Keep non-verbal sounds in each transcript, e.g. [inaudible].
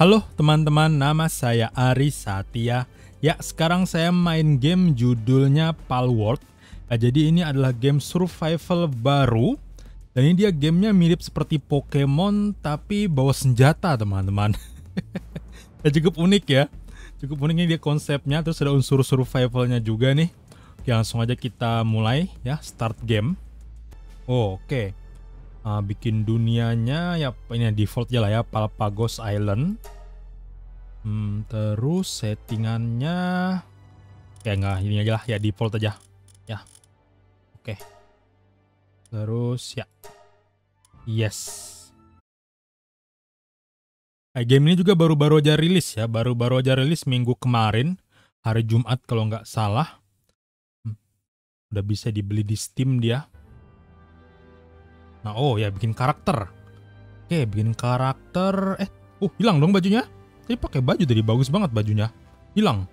Halo teman-teman, nama saya Ari Satya. Ya, sekarang saya main game judulnya Palworld. Nah, ya, jadi ini adalah game survival baru. Dan ini dia gamenya mirip seperti Pokemon tapi bawa senjata teman-teman. [laughs] ya, cukup unik ya. Cukup unik ini dia konsepnya, terus ada unsur survivalnya juga nih. Oke, langsung aja kita mulai ya, start game. Oh, Oke. Okay uh, bikin dunianya ya ini defaultnya lah ya Palpagos Island hmm, terus settingannya kayak enggak ini aja lah ya default aja ya oke okay. terus ya yes Nah, game ini juga baru-baru aja rilis ya, baru-baru aja rilis minggu kemarin, hari Jumat kalau nggak salah. Hmm, udah bisa dibeli di Steam dia. Nah, oh ya bikin karakter. Oke, bikin karakter. Eh, oh hilang dong bajunya. Tadi pakai baju tadi bagus banget bajunya. Hilang.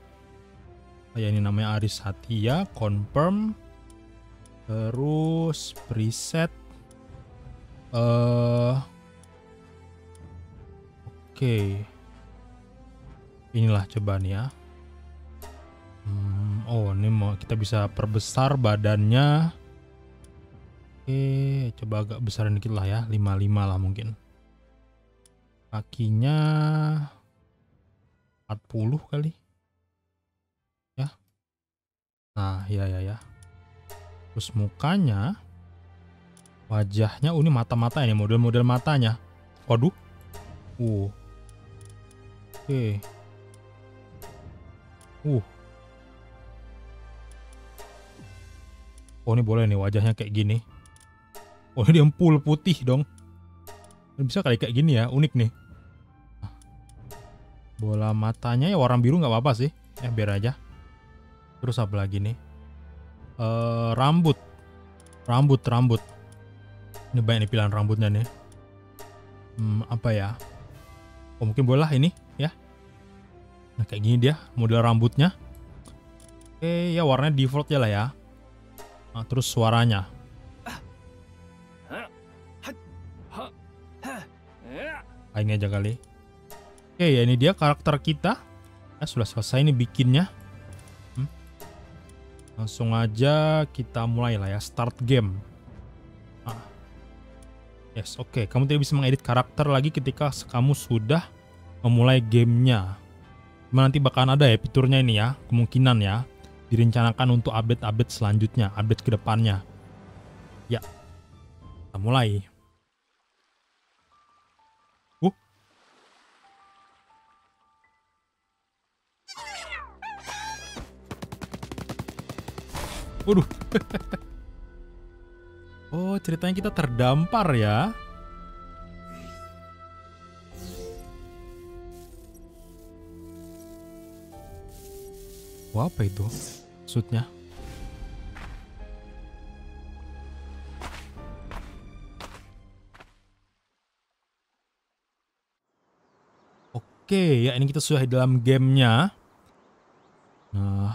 Ah, ya ini namanya Aris Hatia, confirm. Terus preset. Eh uh, Oke. Okay. Inilah nih ya. Hmm, oh, ini mau kita bisa perbesar badannya Oke, coba agak besaran dikit lah ya, 55 lah mungkin. Kakinya 40 kali. Ya. Nah, ya ya ya. Terus mukanya wajahnya oh, ini mata-mata ini model-model matanya. Waduh. Uh. Oke. Uh. Oh, ini boleh nih wajahnya kayak gini. Oh ini empul putih dong. Bisa kali kayak gini ya, unik nih. Bola matanya ya warna biru gak apa-apa sih. Ya biar aja. Terus apa lagi nih? Uh, rambut. Rambut, rambut. Ini banyak nih pilihan rambutnya nih. Hmm, apa ya? Oh mungkin bola ini ya. Nah kayak gini dia model rambutnya. Oke eh, ya warnanya defaultnya lah ya. Nah, terus suaranya. ini aja kali oke ya ini dia karakter kita Ya, sudah selesai ini bikinnya hmm. langsung aja kita mulai lah ya start game ah. yes oke okay. kamu tidak bisa mengedit karakter lagi ketika kamu sudah memulai gamenya Cuma nanti bakalan ada ya fiturnya ini ya, kemungkinan ya direncanakan untuk update-update selanjutnya, update kedepannya. Ya, kita mulai. Waduh. [laughs] oh, ceritanya kita terdampar ya. Wah, apa itu? Maksudnya? Oke, ya ini kita sudah di dalam gamenya. Nah,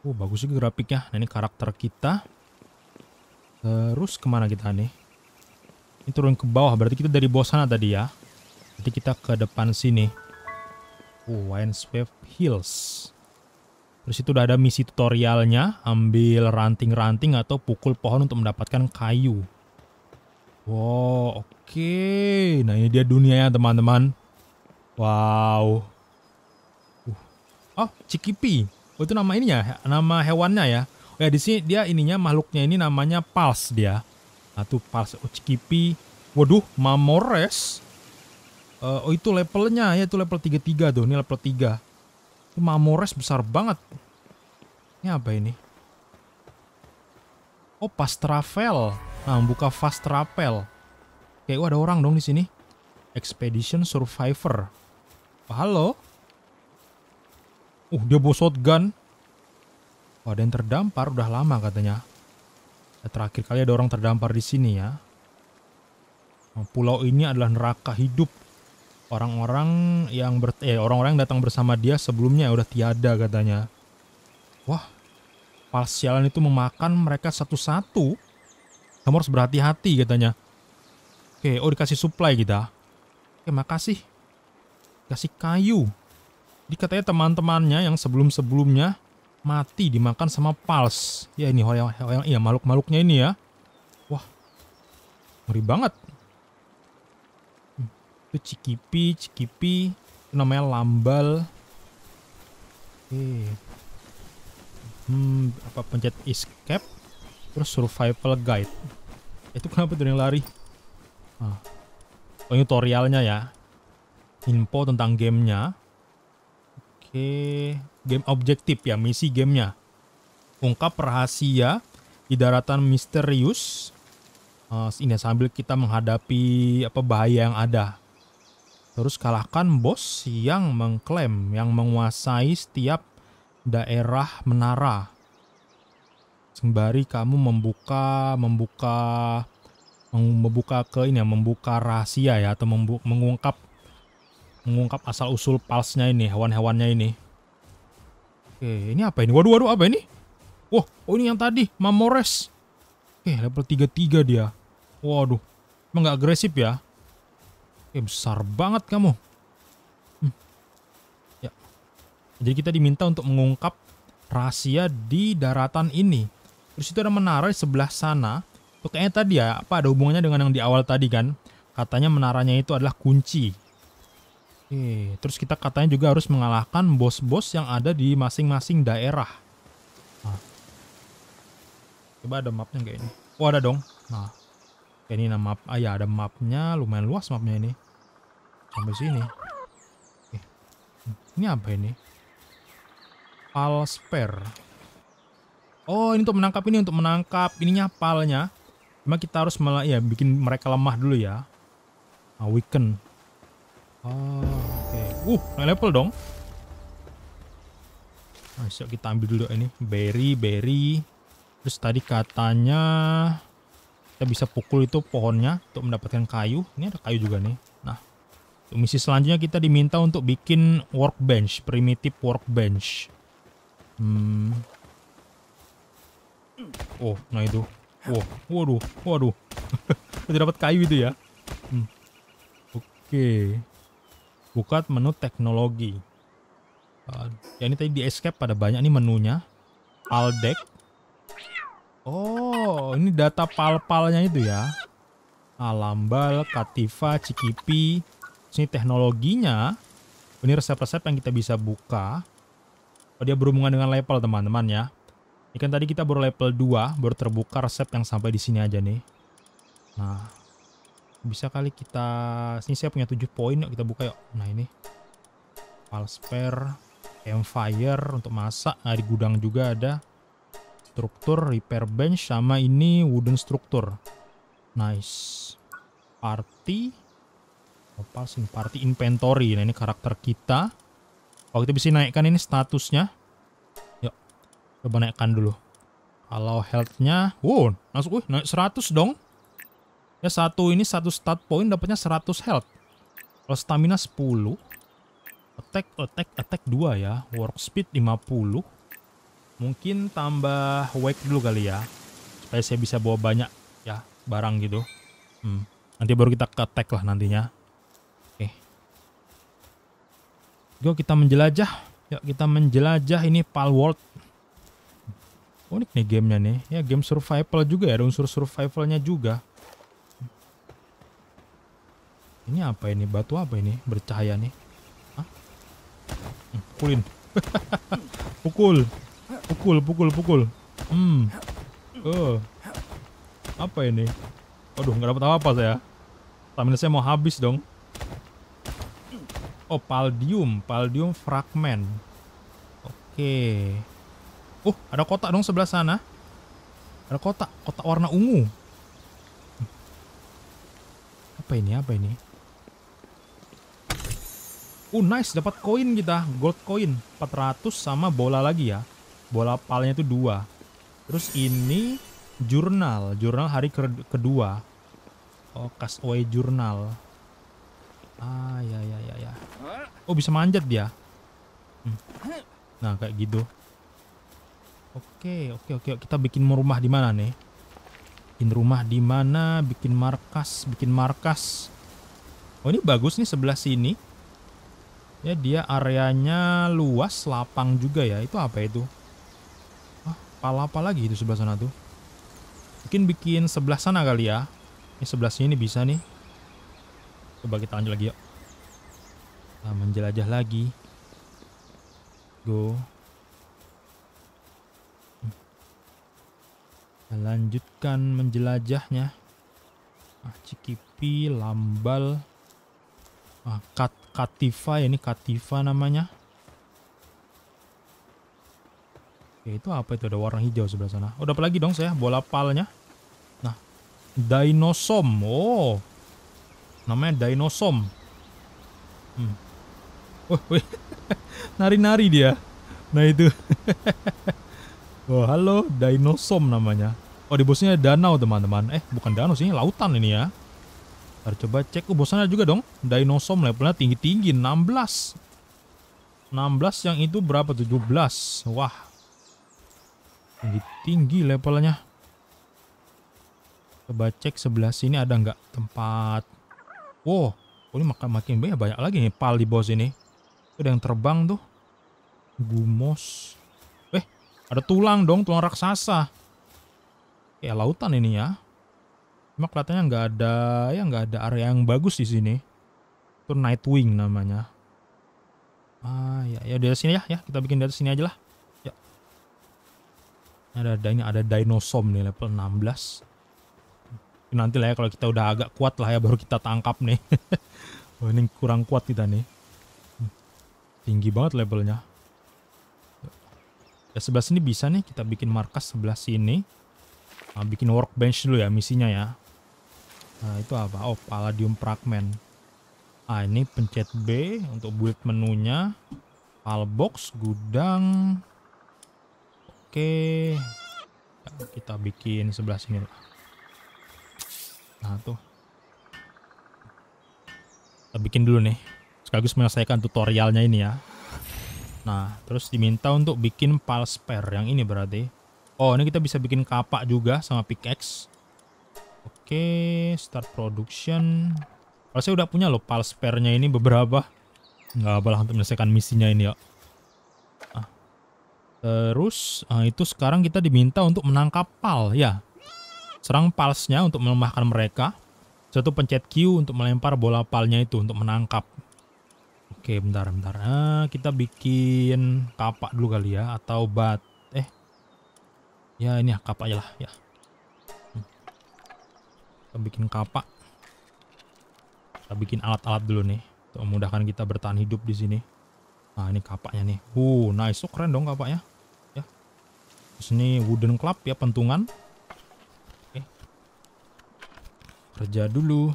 Oh, bagus juga grafiknya. Nah, ini karakter kita. Terus kemana kita nih? Ini turun ke bawah. Berarti kita dari bawah sana tadi ya. Nanti kita ke depan sini. Oh, uh, windswept Hills. Terus itu udah ada misi tutorialnya. Ambil ranting-ranting atau pukul pohon untuk mendapatkan kayu. Wow, oke. Okay. Nah, ini dia dunianya, teman-teman. Wow. Uh. Oh, Cikipi. Oh, itu nama ininya, nama hewannya ya. Oh, ya di sini dia ininya makhluknya ini namanya pals dia. Satu pals Ochkipi. Waduh, Mamores. Uh, oh itu levelnya ya, itu level 33 tuh. Ini level 3. Itu Mamores besar banget. Ini apa ini? Oh, pas travel. Nah, buka fast travel. Oke, oh, ada orang dong di sini. Expedition Survivor. halo. Uh, dia bawa shotgun. Oh, ada yang terdampar udah lama katanya. Ya, terakhir kali ada orang terdampar di sini ya. Nah, pulau ini adalah neraka hidup. Orang-orang yang ber eh orang-orang yang datang bersama dia sebelumnya udah tiada katanya. Wah, parsialan itu memakan mereka satu-satu. Kamu harus berhati-hati katanya. Oke, oh dikasih supply kita. Oke, makasih. Kasih kayu dikatanya teman-temannya yang sebelum-sebelumnya mati dimakan sama pals. Ya ini yang yang iya makhluk-makhluknya ini ya. Wah. Ngeri banget. Hmm, itu cikipi, cikipi, itu namanya lambal. Oke. Hmm, apa pencet escape terus survival guide. Itu kenapa tuh yang lari? Ah. Oh, tutorialnya ya. Info tentang gamenya Oke, game objektif ya, misi gamenya. Ungkap rahasia di daratan misterius. Uh, ini sambil kita menghadapi apa bahaya yang ada. Terus kalahkan bos yang mengklaim, yang menguasai setiap daerah menara. Sembari kamu membuka, membuka, membuka ke ini ya, membuka rahasia ya, atau membuka, mengungkap mengungkap asal usul palsnya ini, hewan-hewannya ini. Oke, ini apa ini? Waduh, waduh, apa ini? Wah, oh ini yang tadi, Mamores. Oke, level 33 dia. Waduh, emang gak agresif ya? Oke, besar banget kamu. Hmm. Ya. Jadi kita diminta untuk mengungkap rahasia di daratan ini. Terus itu ada menara di sebelah sana. Itu tadi ya, apa ada hubungannya dengan yang di awal tadi kan? Katanya menaranya itu adalah kunci. Oke, terus kita katanya juga harus mengalahkan bos-bos yang ada di masing-masing daerah. Nah. Coba ada mapnya nggak ini? Oh ada dong. Nah, Oke, ini nama map. Ah ya ada mapnya, lumayan luas mapnya ini. Sampai sini. Oke. Ini apa ini? Palsper. Oh ini untuk menangkap ini untuk menangkap ininya palnya. Cuma kita harus malah ya bikin mereka lemah dulu ya. Nah, weaken. Oh, oke. Okay. Uh, high level dong. Masuk nah, kita ambil dulu ini berry, berry. Terus tadi katanya kita bisa pukul itu pohonnya untuk mendapatkan kayu. Ini ada kayu juga nih. Nah, untuk misi selanjutnya kita diminta untuk bikin workbench, primitive workbench. Hmm. Oh, nah itu. Oh, waduh, waduh. Kita [laughs] dapat kayu itu ya. Hmm. Oke. Okay buka menu teknologi. Uh, ya ini tadi di escape pada banyak nih menunya. aldek, Oh, ini data pal-palnya itu ya. Alambal, ah, Kativa, Cikipi. Ini teknologinya. Ini resep-resep yang kita bisa buka. Oh, dia berhubungan dengan level teman-teman ya. Ini kan tadi kita baru level 2, baru terbuka resep yang sampai di sini aja nih. Nah, bisa kali kita sini saya punya 7 poin yuk kita buka yuk nah ini Palsper empire untuk masak nah di gudang juga ada struktur repair bench sama ini wooden struktur nice party apa oh, sih party inventory nah ini karakter kita kalau kita bisa naikkan ini statusnya yuk coba naikkan dulu kalau healthnya wow uh, langsung uh, naik 100 dong Ya satu ini satu stat point dapatnya 100 health. Kalau stamina 10. Attack, attack, attack 2 ya. Work speed 50. Mungkin tambah wake dulu kali ya. Supaya saya bisa bawa banyak ya barang gitu. Hmm. Nanti baru kita ke attack lah nantinya. Oke. Okay. Yuk kita menjelajah. Yuk kita menjelajah ini Pal World. Unik nih gamenya nih. Ya game survival juga ya. Ada unsur survivalnya juga. Ini apa ini? Batu apa ini? Bercahaya nih. Hah? Hmm, pukulin. [laughs] pukul. Pukul, pukul, pukul. Hmm. Oh. Apa ini? Aduh, nggak dapat apa-apa saya. Stamina saya mau habis dong. Oh, paldium. Paldium fragment. Oke. Okay. Uh, ada kotak dong sebelah sana. Ada kotak. Kotak warna ungu. Hmm. Apa ini? Apa ini? Uh nice dapat koin kita gold koin 400 sama bola lagi ya bola palanya itu dua terus ini jurnal jurnal hari ke kedua oh castaway jurnal ah ya ya ya ya oh bisa manjat dia hmm. nah kayak gitu oke oke oke kita bikin rumah di mana nih bikin rumah di mana bikin markas bikin markas oh ini bagus nih sebelah sini ya dia areanya luas lapang juga ya itu apa itu ah pala apa lagi itu sebelah sana tuh mungkin bikin sebelah sana kali ya ini sebelah sini bisa nih coba kita lanjut lagi yuk nah, menjelajah lagi go kita lanjutkan menjelajahnya ah, Cikipi Lambal ah, Kativa ya ini Kativa namanya Oke, itu apa itu ada warna hijau sebelah sana oh apa lagi dong saya bola palnya nah dinosom oh namanya dinosom hmm. [laughs] nari-nari dia nah itu [laughs] oh halo dinosom namanya oh di bosnya danau teman-teman eh bukan danau sih lautan ini ya Ntar coba cek kebosanan oh, juga dong. Dinosom levelnya tinggi-tinggi 16. 16 yang itu berapa? 17. Wah. Tinggi-tinggi levelnya. Coba cek sebelah sini ada nggak tempat. Wow. Oh, ini makin makin banyak banyak lagi nih pal di bos ini. Ada yang terbang tuh. Gumos. Eh, ada tulang dong, tulang raksasa. Kayak lautan ini ya. Cuma kelihatannya nggak ada ya nggak ada area yang bagus di sini. Itu Nightwing namanya. Ah ya ya dari sini ya ya kita bikin dari sini aja lah. Ya. Ada ada ini ada dinosom nih level 16. Nanti lah ya kalau kita udah agak kuat lah ya baru kita tangkap nih. oh, [laughs] ini kurang kuat kita nih. Tinggi banget levelnya. Ya sebelah sini bisa nih kita bikin markas sebelah sini. Nah, bikin workbench dulu ya misinya ya. Nah, itu apa? Oh, Palladium Fragment. Ah, ini pencet B untuk build menunya. Palbox, gudang. Oke. Ya, kita bikin sebelah sini lah. Nah, tuh. Kita bikin dulu nih. Sekaligus menyelesaikan tutorialnya ini ya. Nah, terus diminta untuk bikin pal spare yang ini berarti. Oh, ini kita bisa bikin kapak juga sama pickaxe. Oke, start production. Kalau oh, saya udah punya loh pal spare-nya ini beberapa. Nggak apalah untuk menyelesaikan misinya ini ya. Nah. Terus, nah itu sekarang kita diminta untuk menangkap pal ya. Serang palsnya untuk melemahkan mereka. Satu pencet Q untuk melempar bola palnya itu untuk menangkap. Oke, bentar, bentar. Nah, kita bikin kapak dulu kali ya, atau bat. Eh, ya ini ya, kapak aja lah ya kita bikin kapak kita bikin alat-alat dulu nih untuk memudahkan kita bertahan hidup di sini nah ini kapaknya nih uh nice so oh, keren dong kapaknya ya terus ini wooden club ya pentungan oke kerja dulu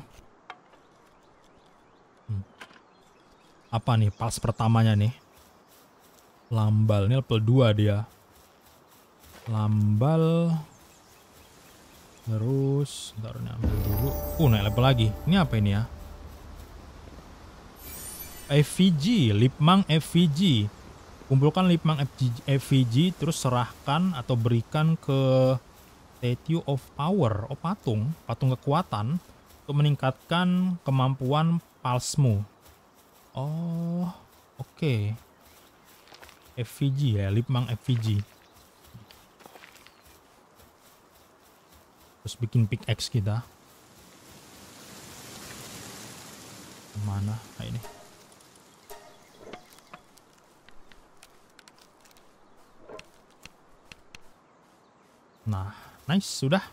hmm. apa nih pas pertamanya nih lambal ini level 2 dia lambal Terus, ntar ambil dulu. Uh, naik level lagi. Ini apa ini ya? FVG, Lipmang FVG. Kumpulkan Lipmang FVG, FVG terus serahkan atau berikan ke Statue of Power, oh patung, patung kekuatan untuk meningkatkan kemampuan palsmu. Oh, oke. Okay. FVG ya, Lipmang FVG. terus bikin pickaxe kita mana nah, ini nah nice sudah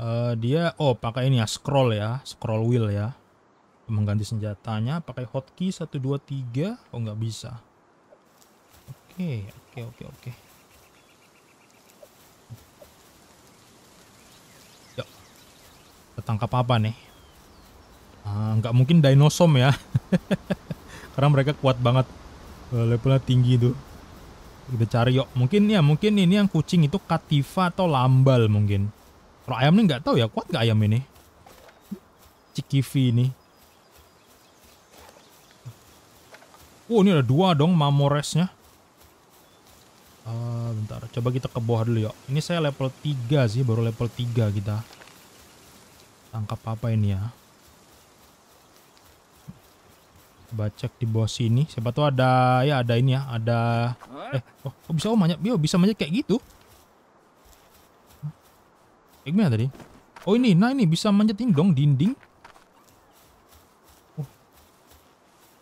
uh, dia oh pakai ini ya scroll ya scroll wheel ya mengganti senjatanya pakai hotkey 123 oh nggak bisa oke okay, oke okay, oke okay, oke okay. ketangkap apa nih? Ah, nggak uh, mungkin dinosom ya. [laughs] Karena mereka kuat banget. Uh, levelnya tinggi itu. Kita cari yuk. Mungkin ya, mungkin ini yang kucing itu kativa atau lambal mungkin. Kalau ayam ini nggak tahu ya, kuat nggak ayam ini? Cikivi ini. Oh, ini ada dua dong mamoresnya. Uh, bentar, coba kita ke bawah dulu yuk. Ini saya level 3 sih, baru level 3 kita tangkap apa ini ya coba di bawah sini siapa tuh ada ya ada ini ya ada eh oh, oh bisa oh banyak bio bisa banyak kayak gitu eh, tadi oh ini nah ini bisa manjat ini dong dinding oh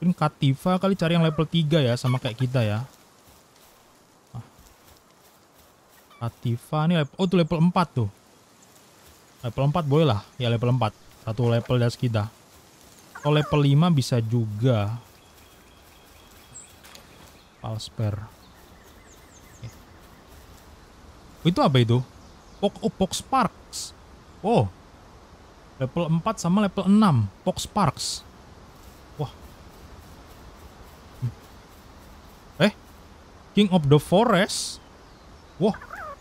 mungkin kativa kali cari yang level 3 ya sama kayak kita ya ah. kativa ini level oh tuh level 4 tuh Level 4 boleh lah. Ya level 4. Satu level das kita. Kalau level 5 bisa juga. Palsper. Okay. Eh. Itu apa itu? Pok oh, Pok Sparks. oh Level 4 sama level 6. Pok Sparks. Wah. Hmm. Eh? King of the Forest? Wah.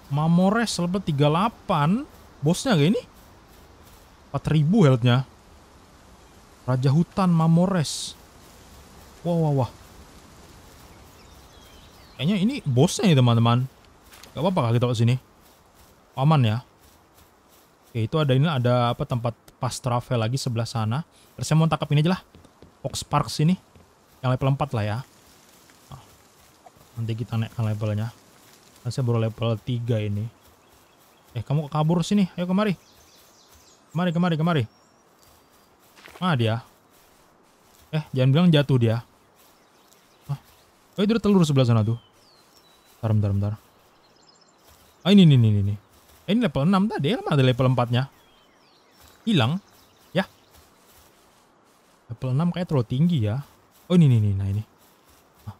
Mamores level 38. Bosnya gak ini? 4000 healthnya Raja Hutan Mamores Wah wah wah Kayaknya ini bosnya nih teman-teman Gak apa-apa kita ke sini Aman ya Oke itu ada ini ada apa tempat pas travel lagi sebelah sana Terus saya mau tangkap ini aja lah Fox Park sini Yang level 4 lah ya nah, Nanti kita naikkan levelnya Dan saya baru level 3 ini Eh kamu kabur sini Ayo kemari Kemari, kemari, kemari. Ah, Mana dia? Eh, jangan bilang jatuh dia. Ah. Oh, eh, itu ada telur sebelah sana tuh. Bentar, bentar, bentar. Ah, ini, ini, ini, ini. Eh, ini level 6 tadi. Mana ada level 4-nya? Hilang. Ya. Level 6 kayak terlalu tinggi ya. Oh, ini, ini, ini. Nah, ini. Ah,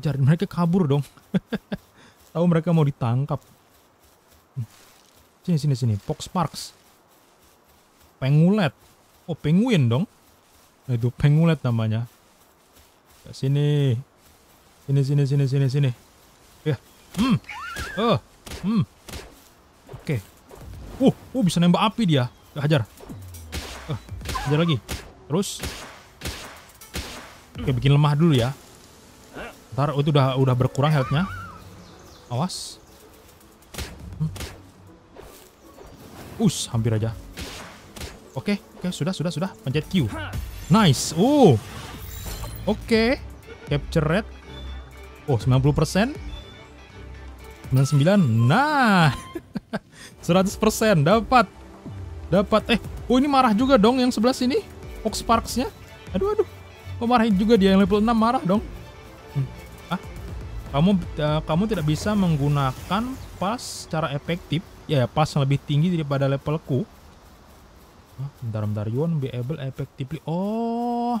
kejar. Mereka kabur dong. [laughs] Tahu mereka mau ditangkap. Hmm. Sini, sini, sini. Fox Parks pengulet oh penguin dong nah, itu pengulet namanya ya, sini sini sini sini sini sini ya hmm oh hmm oke okay. uh uh bisa nembak api dia ya, hajar uh, hajar lagi terus oke bikin lemah dulu ya ntar oh, itu udah udah berkurang healthnya awas hmm. us hampir aja Oke, okay, oke, okay, sudah, sudah, sudah. Pencet Q. Nice. Oh. Oke. Okay. Capture rate. Oh, 90%. 99. Nah. 100% [laughs] dapat. Dapat. Eh, oh ini marah juga dong yang sebelah sini. Fox Sparks-nya. Aduh, aduh. Kok marahin juga dia yang level 6 marah dong. Hmm. Ah. Kamu uh, kamu tidak bisa menggunakan pas secara efektif. Ya, ya pas yang lebih tinggi daripada levelku Huh, bentar bentar you be able effectively oh oke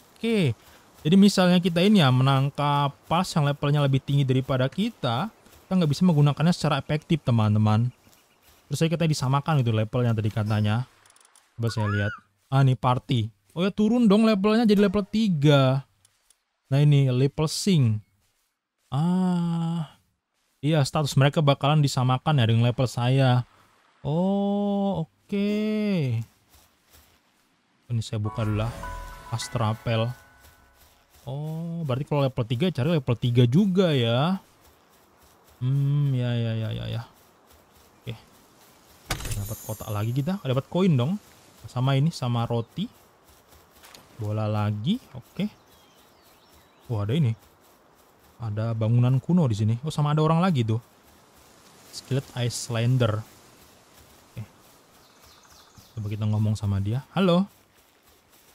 okay. jadi misalnya kita ini ya menangkap pas yang levelnya lebih tinggi daripada kita kita nggak bisa menggunakannya secara efektif teman-teman terus saya kita disamakan gitu levelnya tadi katanya coba saya lihat ah nih party oh ya turun dong levelnya jadi level 3 nah ini level sing, ah iya status mereka bakalan disamakan ya dengan level saya oh oke Oke. Ini saya buka dulu lah. Astrapel. Oh, berarti kalau level 3 cari level 3 juga ya. Hmm, ya ya ya ya ya. Oke. Dapat kotak lagi kita. Dapat koin dong. Sama ini sama roti. Bola lagi. Oke. Wah, oh, ada ini. Ada bangunan kuno di sini. Oh, sama ada orang lagi tuh. Skelet Slender. Coba kita ngomong sama dia. Halo.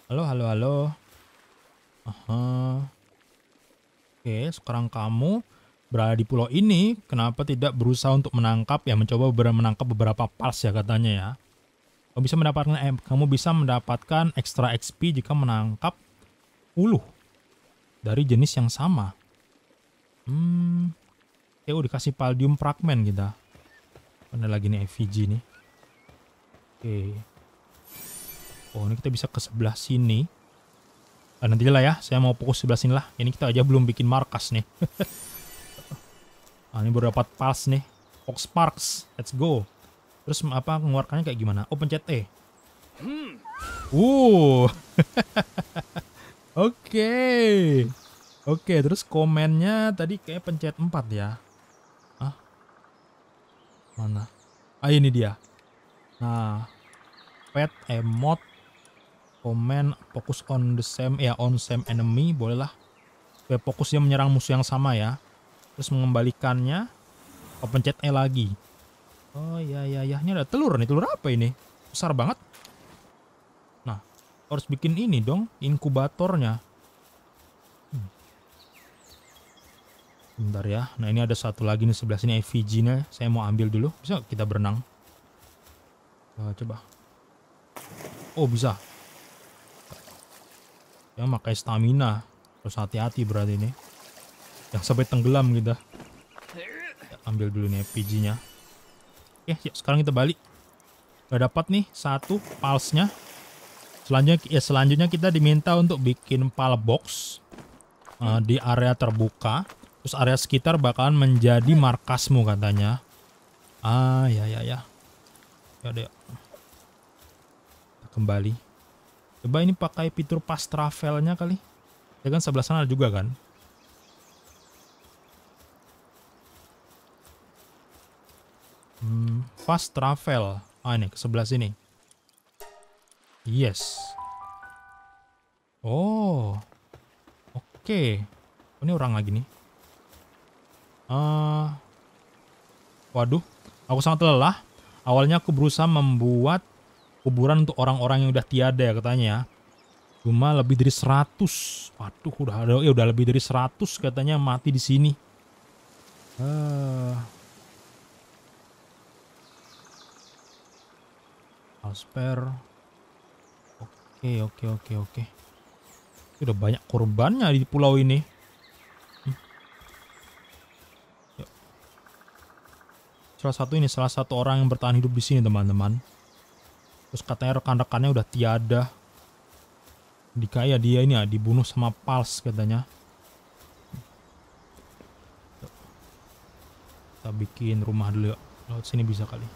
Halo, halo, halo. Aha. Oke, sekarang kamu berada di pulau ini, kenapa tidak berusaha untuk menangkap ya mencoba menangkap beberapa pals ya katanya ya. Kamu bisa mendapatkan eh, kamu bisa mendapatkan extra XP jika menangkap puluh dari jenis yang sama. Hmm. Eh, udah dikasih paldium fragment kita. mana lagi nih FVG nih. Oke. Oh, ini kita bisa ke sebelah sini. Nah, nanti lah ya, saya mau fokus sebelah sini lah. Ini kita aja belum bikin markas nih. nah, [laughs] ini baru dapat pals nih. Fox Parks, let's go. Terus apa mengeluarkannya kayak gimana? Open oh, pencet E. Uh. [laughs] Oke. Oke, terus komennya tadi kayak pencet 4 ya. Ah. Mana? Ah, ini dia. Nah, pet, emot, comment, fokus on the same, ya on same enemy, bolehlah. Supaya fokusnya menyerang musuh yang sama ya. Terus mengembalikannya, oh pencet E lagi. Oh ya ya ya ini ada telur nih, telur apa ini? Besar banget. Nah, harus bikin ini dong, inkubatornya. Hmm. Bentar ya, nah ini ada satu lagi nih sebelah sini EVG-nya, saya mau ambil dulu. Bisa kita berenang. Uh, coba. Oh, bisa. Yang pakai stamina. Terus hati-hati berarti ini. Yang sampai tenggelam gitu. Ya, ambil dulu nih PG-nya. Oke, ya, ya, sekarang kita balik. udah dapat nih satu pulse-nya. Selanjutnya ya selanjutnya kita diminta untuk bikin pal box uh, di area terbuka. Terus area sekitar bakalan menjadi markasmu katanya. Ah ya ya ya ada kembali. Coba ini pakai fitur pas travelnya kali. Ya kan sebelah sana juga kan. Hmm, fast travel. Ah ini ke sebelah sini. Yes. Oh. Oke. Okay. Oh, ini orang lagi nih. Uh, waduh, aku sangat lelah. Awalnya aku berusaha membuat kuburan untuk orang-orang yang udah tiada ya katanya. Cuma lebih dari 100. Waduh, udah ada ya udah lebih dari 100 katanya mati di sini. Uh, Asper. Oke, okay, oke, okay, oke, okay, oke. Sudah banyak korbannya di pulau ini. salah satu ini salah satu orang yang bertahan hidup di sini teman-teman terus katanya rekan-rekannya udah tiada dikaya dia ini ya dibunuh sama pals katanya kita bikin rumah dulu yuk laut sini bisa kali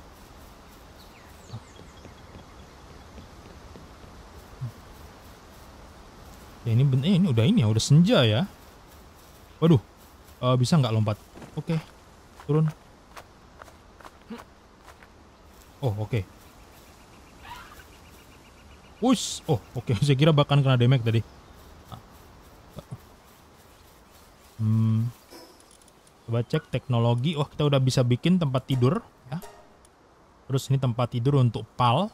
ya ini bener ini udah ini ya udah senja ya waduh uh, bisa nggak lompat oke okay. turun Oh, oke. Okay. Oh, oke. Okay. [laughs] Saya kira bahkan kena damage tadi. Hmm. Coba cek teknologi. Oh, kita udah bisa bikin tempat tidur, ya. Terus ini tempat tidur untuk pal.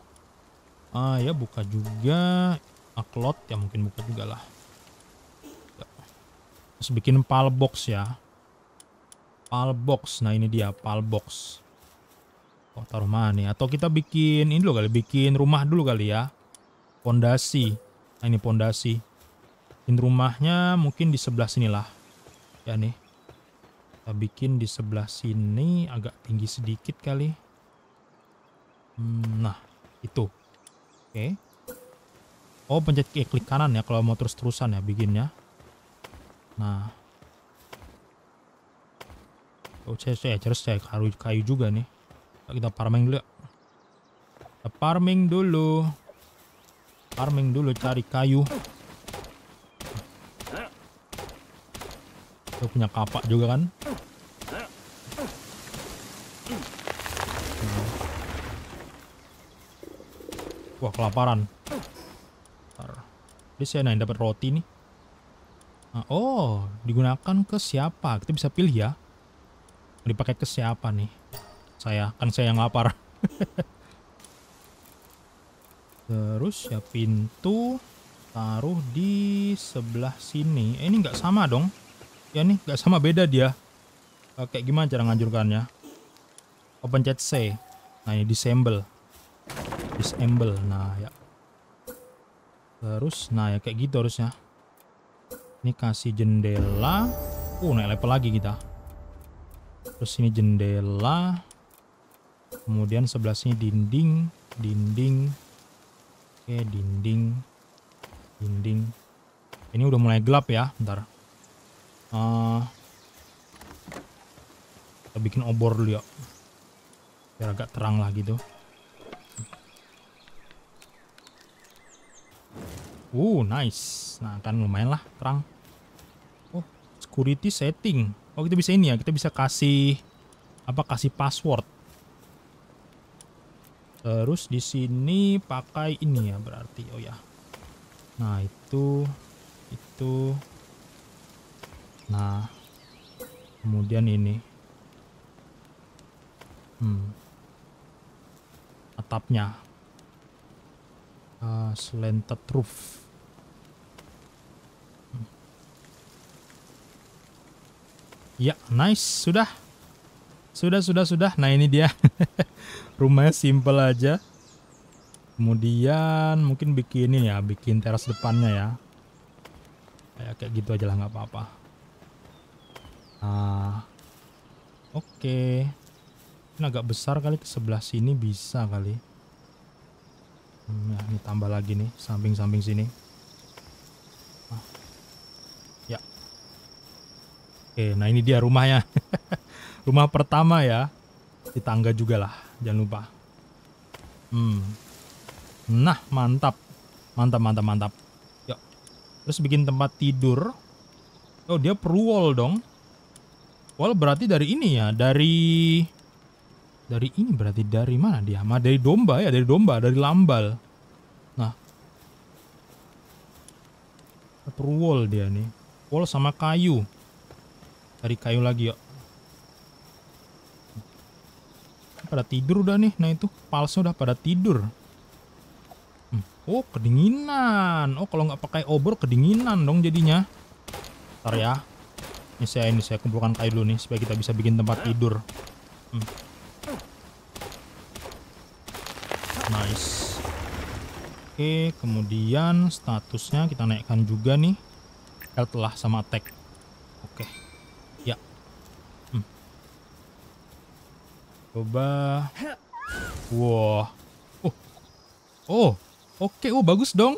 Ah, ya buka juga. Aklot ya mungkin buka juga lah. Ya. Terus bikin pal box ya. Pal box. Nah, ini dia pal box. Oh, taruh mana nih? Ya? Atau kita bikin ini dulu kali, bikin rumah dulu kali ya. Pondasi. Nah, ini pondasi. Bikin rumahnya mungkin di sebelah sinilah. Ya nih. Kita bikin di sebelah sini agak tinggi sedikit kali. Hmm, nah, itu. Oke. Okay. Oh, pencet klik, klik kanan ya kalau mau terus-terusan ya bikinnya. Nah. Oh, saya, saya harus saya kayu, kayu juga nih. Kita farming dulu. Kita farming dulu. Farming dulu cari kayu. Kita punya kapak juga kan. Wah kelaparan. Bentar. Jadi saya nanya dapat roti nih. Nah, oh, digunakan ke siapa? Kita bisa pilih ya. Dipakai ke siapa nih? saya, kan saya yang lapar. [laughs] Terus ya pintu taruh di sebelah sini. Eh, ini nggak sama dong. Ya nih nggak sama beda dia. Eh, kayak gimana cara ngancurkannya? open chat C. Nah ini disemble, Disable. Nah ya. Terus nah ya kayak gitu harusnya. Ini kasih jendela. Uh naik level lagi kita. Terus ini jendela kemudian sebelah sini dinding dinding oke dinding dinding ini udah mulai gelap ya bentar uh, kita bikin obor dulu ya biar agak terang lah gitu uh nice nah kan lumayan lah terang oh security setting oh kita bisa ini ya kita bisa kasih apa kasih password Terus di sini pakai ini ya berarti. Oh ya. Nah, itu itu Nah, kemudian ini. Hmm. Atapnya. Uh, slanted roof. Hmm. Ya, nice. Sudah. Sudah, sudah, sudah. Nah, ini dia. [laughs] rumahnya simple aja kemudian mungkin bikin ini ya bikin teras depannya ya kayak kayak gitu aja lah nggak apa-apa nah oke okay. ini agak besar kali ke sebelah sini bisa kali nah ini tambah lagi nih samping-samping sini nah. ya oke okay, nah ini dia rumahnya [laughs] rumah pertama ya di tangga juga lah jangan lupa. Hmm. Nah, mantap. Mantap, mantap, mantap. Yuk. Ya. Terus bikin tempat tidur. Oh, dia per wall dong. Wall berarti dari ini ya, dari dari ini berarti dari mana dia? Ma, dari domba ya, dari domba, dari lambal. Nah. Per wall dia nih. Wall sama kayu. Dari kayu lagi yuk. Ya. pada tidur udah nih. Nah itu palsu udah pada tidur. Hmm. Oh kedinginan. Oh kalau nggak pakai obor kedinginan dong jadinya. Ntar ya. Ini saya ini saya kumpulkan kayu dulu nih supaya kita bisa bikin tempat tidur. Hmm. Nice. Oke, kemudian statusnya kita naikkan juga nih. L telah sama tag. Oke. Okay. Coba. Wow. Oh. Oh. Oke, oh bagus dong.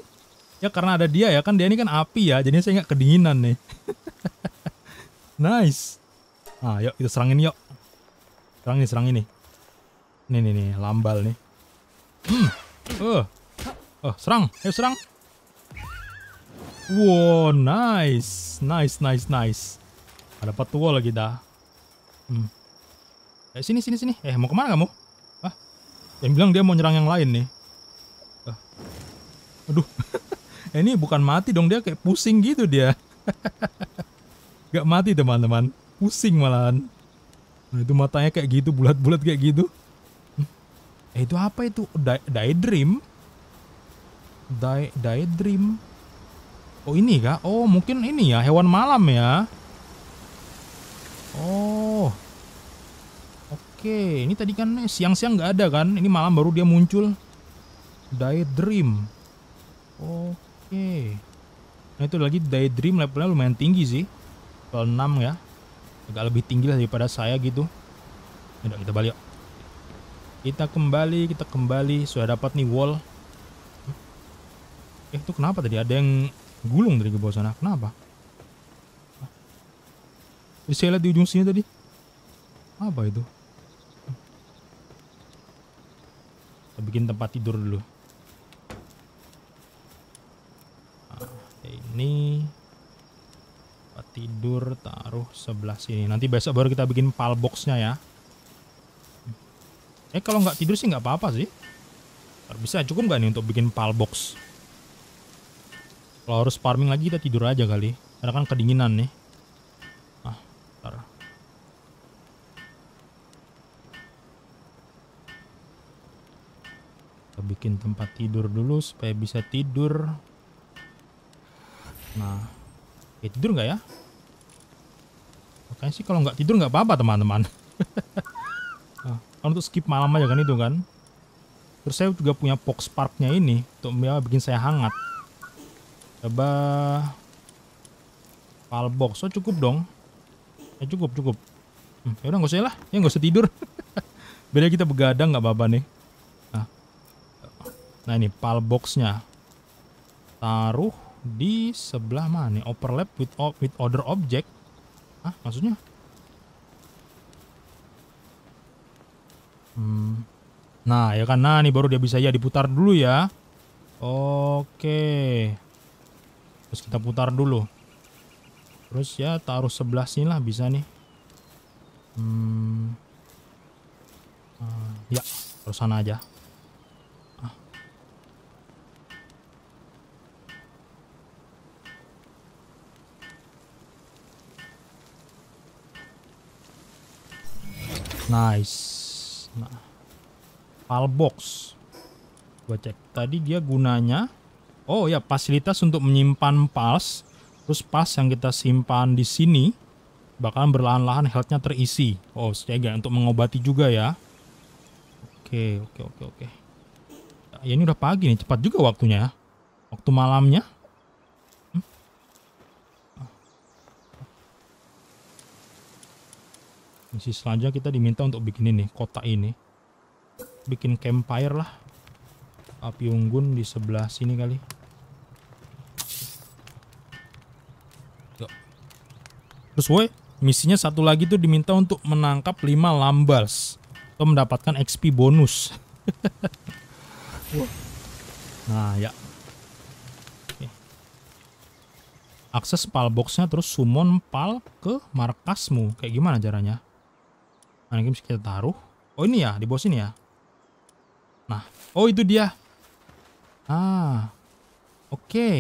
Ya karena ada dia ya, kan dia ini kan api ya, jadi saya nggak kedinginan nih. [laughs] nice. Nah, yuk kita serangin yuk. Serang ini, serang ini. Nih, nih, nih, lambal nih. Hmm. Uh. Oh, serang. Ayo serang. Wow, nice. Nice, nice, nice. Ada petua lagi dah. Hmm eh sini sini sini eh mau kemana kamu ah yang bilang dia mau nyerang yang lain nih ah. aduh [laughs] eh, ini bukan mati dong dia kayak pusing gitu dia [laughs] Gak mati teman-teman pusing malahan nah itu matanya kayak gitu bulat-bulat kayak gitu hmm. eh itu apa itu Di Dream? Di Dream? oh ini kah oh mungkin ini ya hewan malam ya oh Oke, ini tadi kan siang-siang nggak ada kan? Ini malam baru dia muncul. Daydream. Oke. Nah itu lagi Daydream levelnya lumayan tinggi sih. Level 6 ya. Agak lebih tinggi lah daripada saya gitu. Yaudah, kita balik. Yuk. Kita kembali, kita kembali. Sudah dapat nih wall. Eh itu kenapa tadi ada yang gulung dari ke bawah sana? Kenapa? Saya lihat di ujung sini tadi. Apa itu? Kita bikin tempat tidur dulu. Nah, ini tempat tidur taruh sebelah sini. Nanti besok baru kita bikin pal boxnya ya. Eh kalau nggak tidur sih nggak apa-apa sih. Bisa cukup nggak nih untuk bikin pal box? Kalau harus farming lagi kita tidur aja kali. Karena kan kedinginan nih. tidur dulu supaya bisa tidur. Nah, ya tidur nggak ya? Makanya sih kalau nggak tidur nggak apa-apa teman-teman. [laughs] nah, kan untuk skip malam aja kan itu kan. Terus saya juga punya box parknya ini untuk bikin saya hangat. Coba pal box, oh cukup dong. Ya cukup cukup. Hmm, ya udah nggak usah lah, ya nggak usah tidur. [laughs] Beda kita begadang nggak apa-apa nih. Nah ini pal boxnya taruh di sebelah mana? nih Overlap with with other object. Ah maksudnya? Hmm. Nah ya kan, nah ini baru dia bisa ya diputar dulu ya. Oke. Terus kita putar dulu. Terus ya taruh sebelah sini lah bisa nih. Hmm. Ah, ya, terus sana aja. Nice. Nah. pal box. Gue cek. Tadi dia gunanya. Oh ya, fasilitas untuk menyimpan pals. Terus pas yang kita simpan di sini bakalan berlahan-lahan healthnya terisi. Oh, setiaga untuk mengobati juga ya. Oke, oke, oke, oke. Ya, ini udah pagi nih, cepat juga waktunya. Ya. Waktu malamnya. Misi selanjutnya kita diminta untuk bikin ini, kota ini. Bikin campfire lah. Api unggun di sebelah sini kali. Terus woi, misinya satu lagi tuh diminta untuk menangkap 5 lambals. Atau mendapatkan XP bonus. [laughs] nah ya. akses pal boxnya terus summon pal ke markasmu. Kayak gimana caranya? Mana games kita taruh? Oh ini ya, di bawah sini ya. Nah, oh itu dia. Ah, oke. Okay.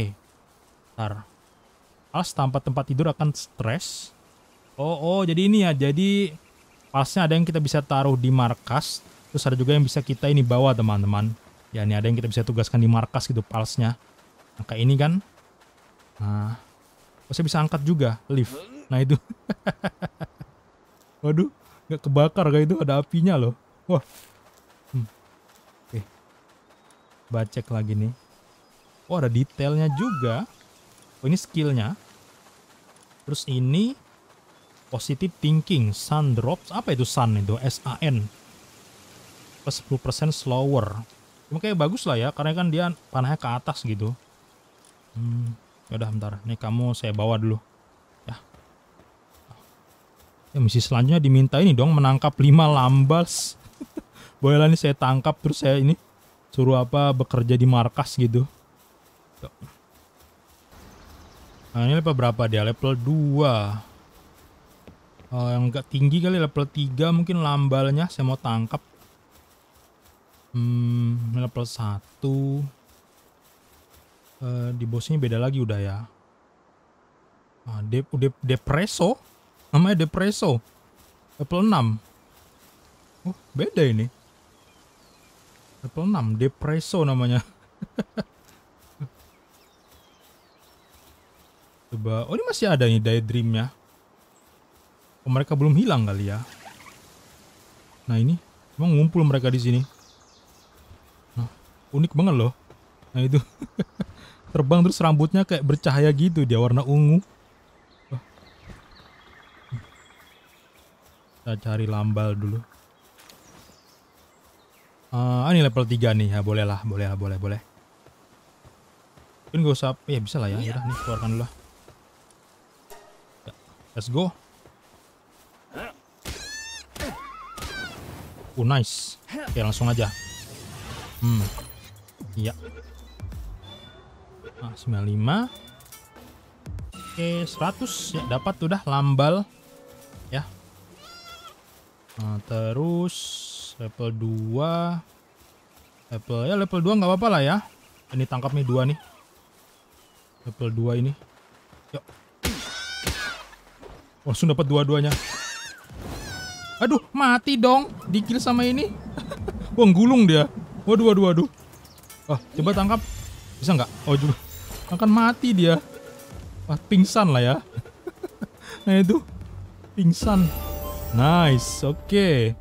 Ntar. Alas tanpa tempat tidur akan stres. Oh, oh, jadi ini ya. Jadi palsnya ada yang kita bisa taruh di markas. Terus ada juga yang bisa kita ini bawa teman-teman. Ya ini ada yang kita bisa tugaskan di markas gitu palsnya. Nah, ini kan. Nah, oh, saya bisa angkat juga lift. Nah itu. [laughs] Waduh nggak kebakar kayak itu ada apinya loh wah hmm. oke eh. bacek lagi nih oh ada detailnya juga oh ini skillnya terus ini positive thinking sun drops apa itu sun itu S A N plus 10% slower cuma kayak bagus lah ya karena kan dia panahnya ke atas gitu hmm. Ya udah bentar nih kamu saya bawa dulu ya misi selanjutnya diminta ini dong menangkap lima lambas [laughs] bolehlah ini saya tangkap terus saya ini suruh apa bekerja di markas gitu nah ini level berapa dia level 2 oh, yang enggak tinggi kali level 3 mungkin lambalnya saya mau tangkap hmm, level 1 uh, eh, di bosnya beda lagi udah ya Ah, dep dep depreso namanya Depresso Apple 6 oh beda ini Apple 6 Depresso namanya [laughs] coba oh ini masih ada nih Daydreamnya oh, mereka belum hilang kali ya nah ini emang ngumpul mereka di sini nah, unik banget loh nah itu [laughs] terbang terus rambutnya kayak bercahaya gitu dia warna ungu kita cari lambal dulu uh, ini level 3 nih ya boleh lah boleh boleh boleh mungkin gak usah ya bisa lah ya iya. udah nih keluarkan dulu lah ya, let's go Oh nice Oke langsung aja Hmm Iya ah, 95 Oke okay, 100 Ya dapat udah lambal Nah, terus level 2 level ya level 2 nggak apa-apa lah ya. Ini tangkap nih dua nih. Level 2 ini. Yuk. Langsung dapat dua-duanya. Aduh, mati dong. Dikil sama ini. [laughs] Wah, gulung dia. Waduh, waduh, waduh. Ah, coba tangkap. Bisa nggak? Oh, juga. Akan mati dia. Wah pingsan lah ya. [laughs] nah, itu. Pingsan. Nice, oke. Okay.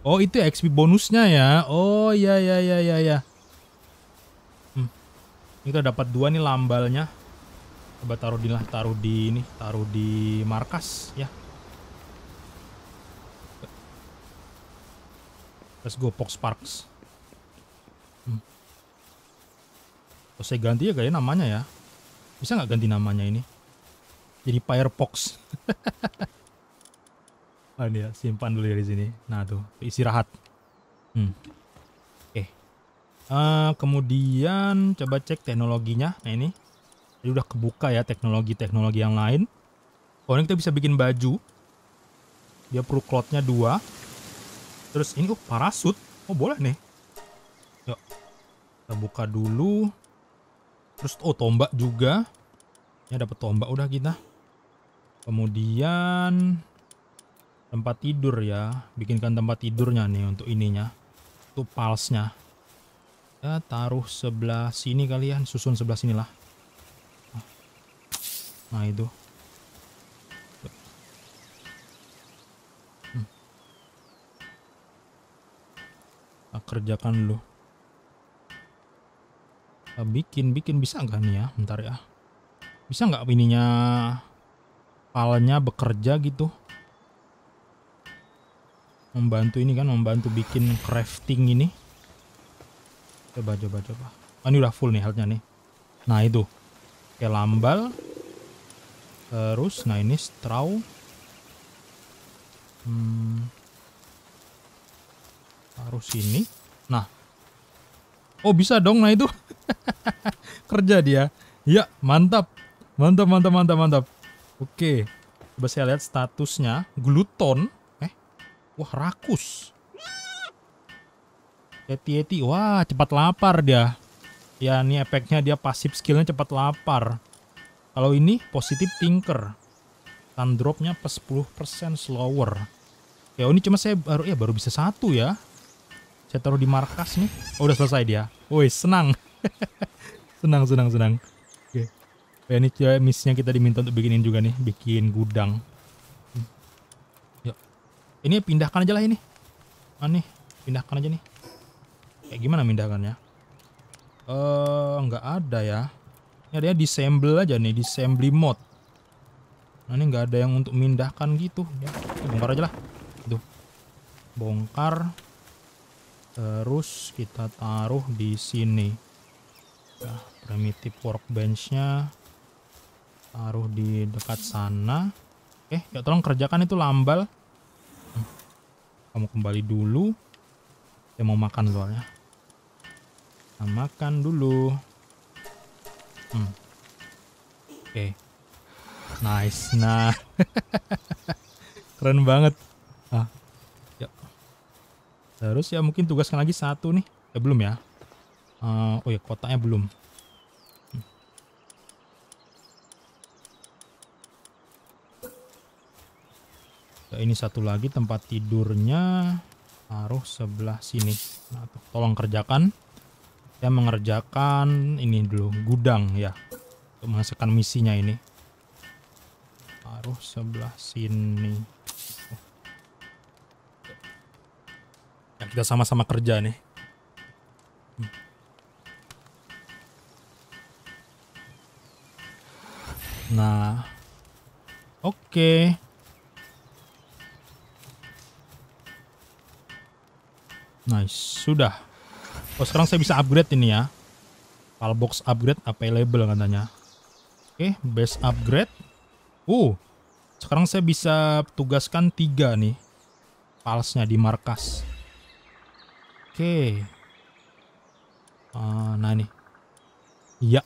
Oh, itu XP bonusnya ya. Oh, ya ya ya ya ya. Hmm. Kita dapat dua nih lambalnya. Coba taruh di lah, taruh di ini, taruh di markas ya. Let's go Pox Parks. Hmm. Oh, saya ganti ya kayaknya namanya ya. Bisa nggak ganti namanya ini? Jadi Firefox. [laughs] Oh, ini ya simpan dulu ya dari sini nah tuh istirahat hmm. oke okay. uh, eh, kemudian coba cek teknologinya nah ini jadi udah kebuka ya teknologi-teknologi yang lain oh ini kita bisa bikin baju dia perlu klotnya dua terus ini oh parasut oh boleh nih yuk kita buka dulu terus oh tombak juga ya dapat tombak udah kita kemudian tempat tidur ya bikinkan tempat tidurnya nih untuk ininya untuk palsnya ya taruh sebelah sini kalian ya. susun sebelah sini lah. nah itu hmm. kita kerjakan dulu kita bikin bikin bisa nggak nih ya bentar ya bisa nggak ininya palnya bekerja gitu membantu ini kan membantu bikin crafting ini coba coba coba oh, ini udah full nih healthnya nih nah itu oke lambal terus nah ini straw hmm, ini ini nah oh bisa dong nah itu [laughs] kerja dia ya mantap mantap mantap mantap mantap oke coba saya lihat statusnya gluton Wah, rakus. Yeti Yeti, Wah, cepat lapar dia. Ya, ini efeknya dia pasif skillnya cepat lapar. Kalau ini positif tinker. Stun dropnya plus 10% slower. Ya, ini cuma saya baru ya baru bisa satu ya. Saya taruh di markas nih. Oh, udah selesai dia. Woi, senang. [laughs] senang, senang, senang. Oke. Okay. Ya, ini misinya kita diminta untuk bikinin juga nih, bikin gudang. Ini pindahkan aja lah ini. mana nih, pindahkan aja nih. Kayak gimana pindahkannya? Eh, uh, nggak ada ya. Ini ada ya, disemble aja nih, disemble mode. Nah, ini nggak ada yang untuk pindahkan gitu. Ya, bongkar aja lah. Tuh. Bongkar. Terus kita taruh di sini. Nah, primitive workbench-nya taruh di dekat sana. Eh, ya tolong kerjakan itu lambal kamu kembali dulu saya mau makan soalnya nah, makan dulu hmm. oke okay. nice nah [laughs] keren banget ah yuk ya. terus ya mungkin tugaskan lagi satu nih ya belum ya uh, oh ya kotaknya belum ini satu lagi tempat tidurnya taruh sebelah sini nah, tolong kerjakan saya mengerjakan ini dulu gudang ya untuk menghasilkan misinya ini taruh sebelah sini eh. ya, kita sama-sama kerja nih hmm. nah oke okay. Nice, sudah. Oh, sekarang saya bisa upgrade ini ya. File box upgrade available katanya. Oke, okay, base upgrade. Uh, sekarang saya bisa tugaskan tiga nih. Palsnya di markas. Oke. Okay. Uh, nah ini. Iya.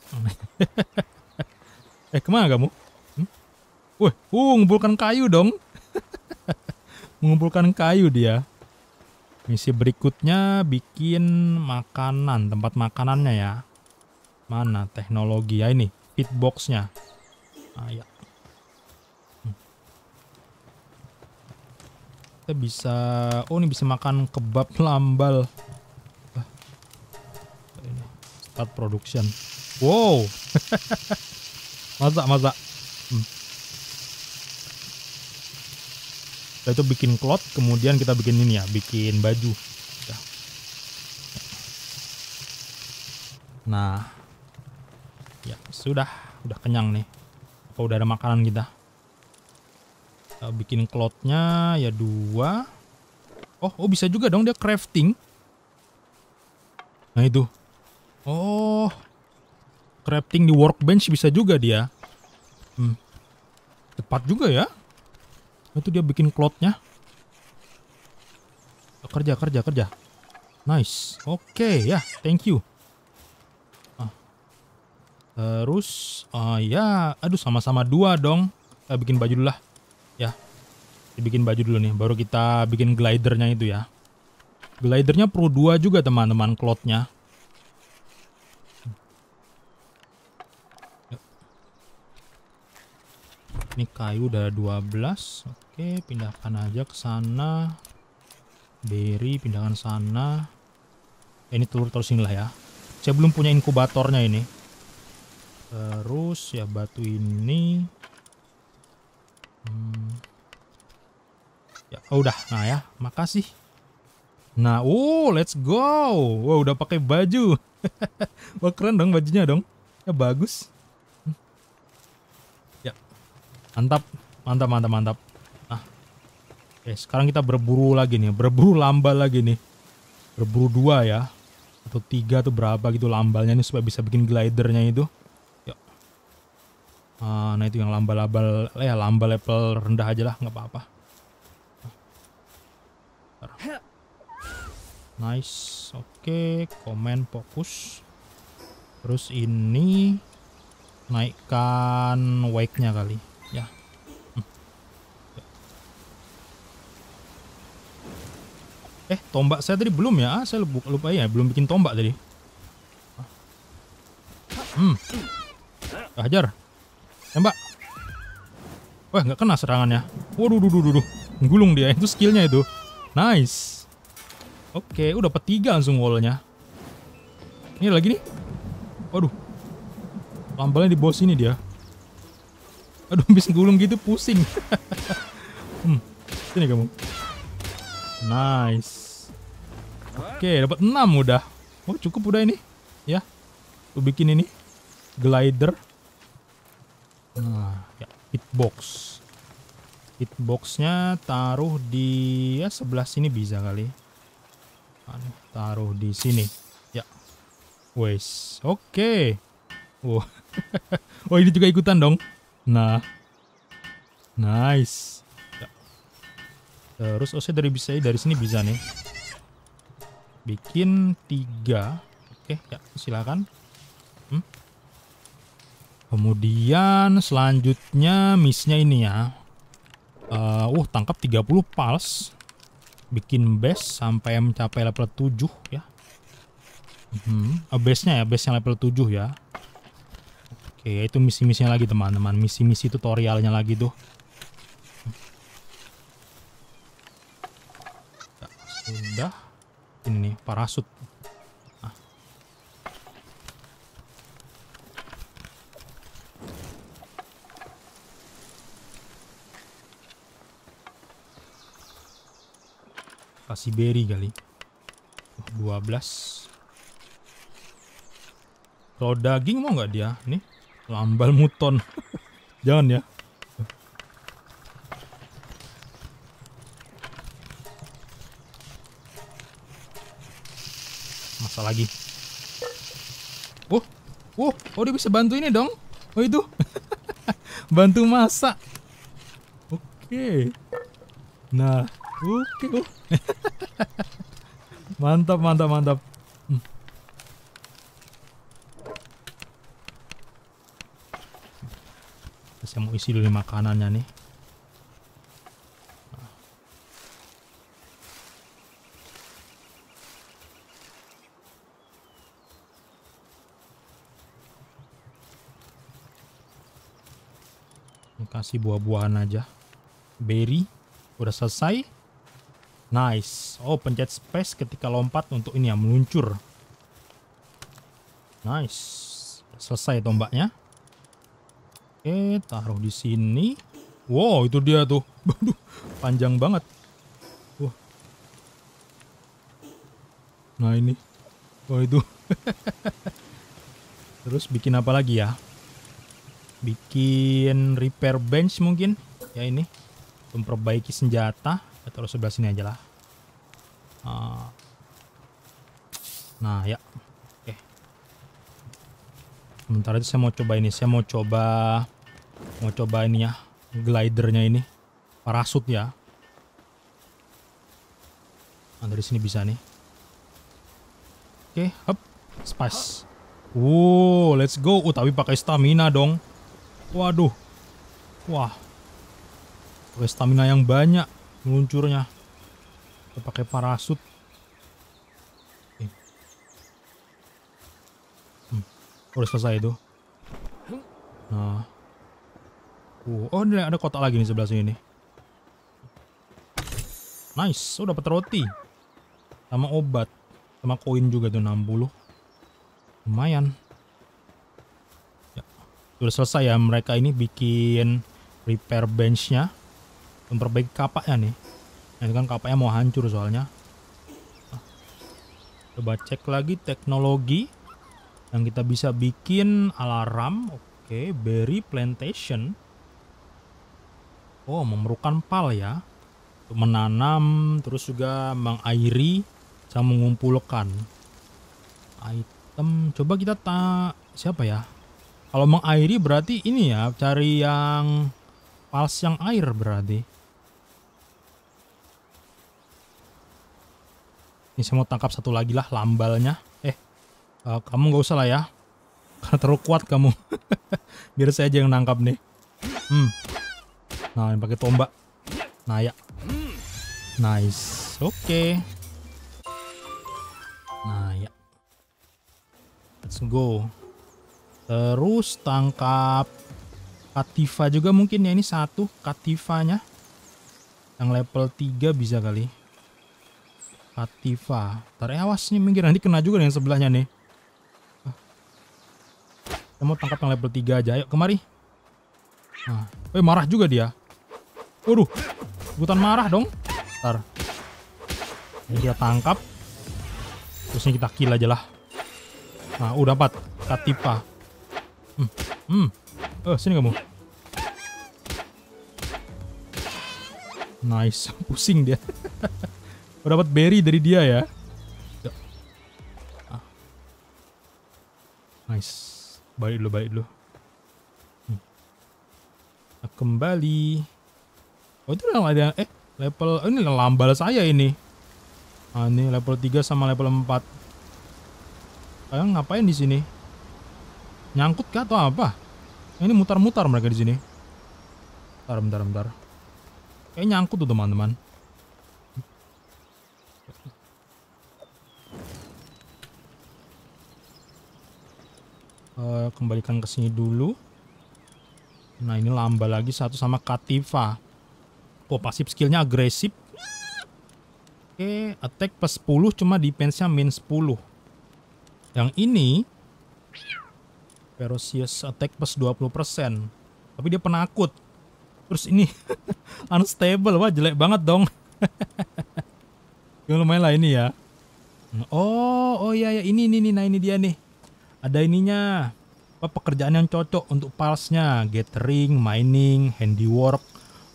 [laughs] eh, kemana kamu? Hmm? uh, uh, ngumpulkan kayu dong. [laughs] mengumpulkan kayu dia. Misi berikutnya bikin makanan, tempat makanannya ya. Mana teknologi ya ini, pitboxnya. Ah ya. Hmm. Kita bisa, oh ini bisa makan kebab [laughs] lambal. Ah. Start production. Wow. [laughs] masak, masak. Hmm. Setelah itu bikin cloth, kemudian kita bikin ini ya, bikin baju. Nah, ya sudah, udah kenyang nih. Apa udah ada makanan kita? kita bikin clothnya ya dua. Oh, oh bisa juga dong dia crafting. Nah itu. Oh, crafting di workbench bisa juga dia. Hmm. Cepat juga ya. Itu dia bikin cloudnya. Oh, kerja, kerja, kerja. Nice. Oke, okay, ya. Yeah, thank you. Ah. Terus, uh, ya. Aduh, sama-sama dua dong. Kita bikin baju dulu lah. Ya. yeah. bikin baju dulu nih. Baru kita bikin glidernya itu ya. Glidernya perlu dua juga, teman-teman, -teman, ini kayu udah 12 oke pindahkan aja ke sana berry pindahkan sana ini telur terus sini lah ya saya belum punya inkubatornya ini terus ya batu ini hmm. ya oh, udah nah ya makasih nah oh let's go wow udah pakai baju [laughs] wah keren dong bajunya dong ya bagus Mantap, mantap, mantap, mantap. Nah, oke, sekarang kita berburu lagi nih, berburu lambal lagi nih. Berburu dua ya, atau tiga tuh berapa gitu lambalnya nih supaya bisa bikin glidernya itu. Yuk. Ah, nah itu yang lambal-lambal ya lambal level rendah aja lah, nggak apa-apa. Ah. Nice, oke, okay. komen fokus. Terus ini naikkan wake-nya kali. Eh, tombak saya tadi belum ya? Ah, saya lupa, lupa ya, belum bikin tombak tadi. Hmm. Kita ah, hajar. Tembak. Wah, nggak kena serangannya. Waduh, duh, duh, duh, duh. Gulung dia. Itu skillnya itu. Nice. Oke, udah petiga langsung wallnya. Ini lagi nih. Waduh. Lambalnya di bawah ini dia. Aduh, [laughs] bisa gulung gitu pusing. [laughs] hmm. Sini kamu. Nice. Oke, okay, dapat 6 udah. Oh, cukup udah ini. Ya. Tuh bikin ini. Glider. Nah, ya, hitbox. Hitboxnya taruh di ya sebelah sini bisa kali. Anu, taruh di sini. Ya. Wes. Oke. Okay. Wow. [laughs] oh, ini juga ikutan dong. Nah. Nice. Terus oh dari bisa eh, dari sini bisa nih. Bikin tiga. Oke, ya silakan. Hmm. Kemudian selanjutnya misnya ini ya. Uh, uh tangkap 30 pals. Bikin base sampai mencapai level 7 ya. Hmm, uh, base-nya ya, base-nya level 7 ya. Oke, itu misi-misinya lagi teman-teman. Misi-misi tutorialnya lagi tuh. udah ini nih parasut nah. kasih berry kali 12 kalau daging mau nggak dia nih lambal muton [laughs] jangan ya Salah lagi. Uh, uh, oh dia bisa bantu ini dong. Oh itu. [laughs] bantu masak. Oke. Okay. Nah, oke. Okay, [laughs] mantap, mantap, mantap. Hmm. Saya mau isi dulu makanannya nih. kasih buah-buahan aja. Berry. Udah selesai. Nice. Oh, pencet space ketika lompat untuk ini ya, meluncur. Nice. Selesai tombaknya. Oke, taruh di sini. Wow, itu dia tuh. [laughs] Waduh, panjang banget. Wah. Nah, ini. Wah, oh, itu. [laughs] Terus bikin apa lagi ya? bikin repair bench mungkin ya ini memperbaiki senjata atau ya, sebelah sini aja lah ah. nah ya oke okay. sementara itu saya mau coba ini saya mau coba mau coba ini ya glidernya ini parasut ya nah, dari sini bisa nih oke okay, up spas Wow, let's go. Oh, tapi pakai stamina dong. Waduh. Wah. Pakai stamina yang banyak meluncurnya. Kita pakai parasut. Oke. Hmm. Oh, udah selesai itu. Nah. Uh, oh, ini ada kotak lagi nih sebelah sini nih. Nice, udah oh, dapat roti. Sama obat. Sama koin juga tuh 60. Lumayan sudah selesai ya mereka ini bikin repair benchnya memperbaiki kapaknya nih nah itu kan kapaknya mau hancur soalnya coba cek lagi teknologi yang kita bisa bikin alarm oke okay, berry plantation oh memerlukan pal ya Untuk menanam terus juga mengairi sama mengumpulkan item coba kita tak siapa ya kalau mengairi berarti ini ya, cari yang pals yang air berarti. Ini saya mau tangkap satu lagi lah lambalnya. Eh, uh, kamu nggak usah lah ya. [laughs] Karena terlalu kuat kamu. [laughs] Biar saya aja yang nangkap nih. Hmm. Nah, yang pakai tombak. Nah, ya. Nice. Oke. Okay. Nah, ya. Let's go. Terus tangkap Kativa juga mungkin ya ini satu Kativanya. Yang level 3 bisa kali. Kativa. Ntar eh, awas nih minggir nanti kena juga yang sebelahnya nih. Ah. Kita mau tangkap yang level 3 aja. Ayo kemari. Nah. Eh marah juga dia. Waduh. Butan marah dong. Tar, Ini dia tangkap. Terusnya kita kill aja lah. Nah, udah oh, dapat Katipa. Hmm. hmm. Oh, sini kamu. Nice. [laughs] Pusing dia. oh, [laughs] dapat berry dari dia ya. ya. Ah. Nice. baik dulu, baik dulu. Hmm. Nah, kembali. Oh, itu ada eh level oh, ini lambal saya ini. Ah, ini level 3 sama level 4. Kalian ngapain di sini? Nyangkut kah atau apa? Ini mutar-mutar mereka di sini. Bentar, bentar, bentar. Kayak nyangkut tuh teman-teman. Uh, kembalikan ke sini dulu. Nah ini lamba lagi satu sama Kativa. Oh pasif skillnya agresif. Oke okay, attack plus 10 cuma defense-nya min 10. Yang ini Ferocious attack plus 20%. Tapi dia penakut. Terus ini [laughs] unstable, wah jelek banget dong. [laughs] ya lumayan lah ini ya. Oh, oh ya ya ini ini ini nah ini dia nih. Ada ininya. Apa pekerjaan yang cocok untuk palsnya, gathering, mining, handiwork.